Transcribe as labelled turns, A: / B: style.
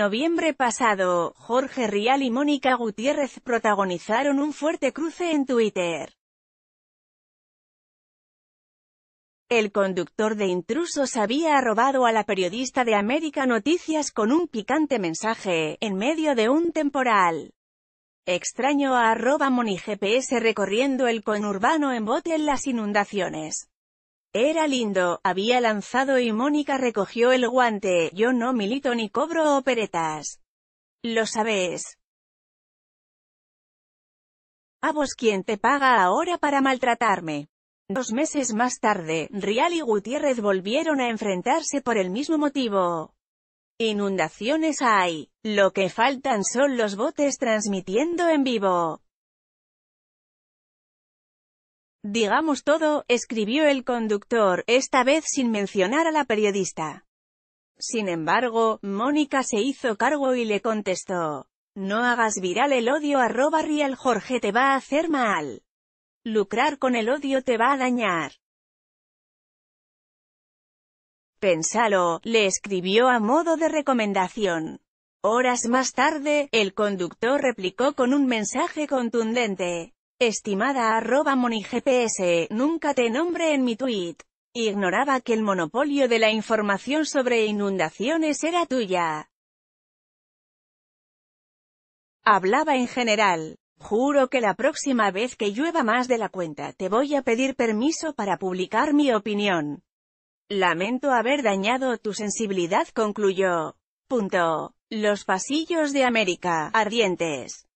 A: noviembre pasado, Jorge Rial y Mónica Gutiérrez protagonizaron un fuerte cruce en Twitter. El conductor de Intrusos había arrobado a la periodista de América Noticias con un picante mensaje, en medio de un temporal. Extraño a arroba monigps recorriendo el conurbano en bote en las inundaciones. Era lindo, había lanzado y Mónica recogió el guante, yo no milito ni cobro operetas. Lo sabes. A vos quien te paga ahora para maltratarme. Dos meses más tarde, Rial y Gutiérrez volvieron a enfrentarse por el mismo motivo. Inundaciones hay. Lo que faltan son los botes transmitiendo en vivo. Digamos todo, escribió el conductor, esta vez sin mencionar a la periodista. Sin embargo, Mónica se hizo cargo y le contestó, no hagas viral el odio a real Jorge te va a hacer mal. Lucrar con el odio te va a dañar. Pensalo, le escribió a modo de recomendación. Horas más tarde, el conductor replicó con un mensaje contundente. Estimada arroba monigps, nunca te nombre en mi tweet. Ignoraba que el monopolio de la información sobre inundaciones era tuya. Hablaba en general. Juro que la próxima vez que llueva más de la cuenta te voy a pedir permiso para publicar mi opinión. Lamento haber dañado tu sensibilidad concluyó. Punto. Los pasillos de América, ardientes.